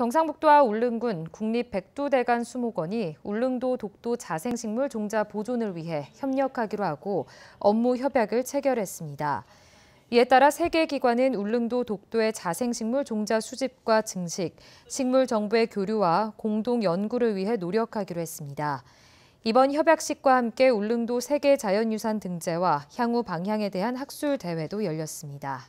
경상북도와 울릉군 국립백두대간 수목원이 울릉도 독도 자생식물 종자 보존을 위해 협력하기로 하고 업무 협약을 체결했습니다. 이에 따라 세개 기관은 울릉도 독도의 자생식물 종자 수집과 증식, 식물 정부의 교류와 공동 연구를 위해 노력하기로 했습니다. 이번 협약식과 함께 울릉도 세계 자연유산 등재와 향후 방향에 대한 학술 대회도 열렸습니다.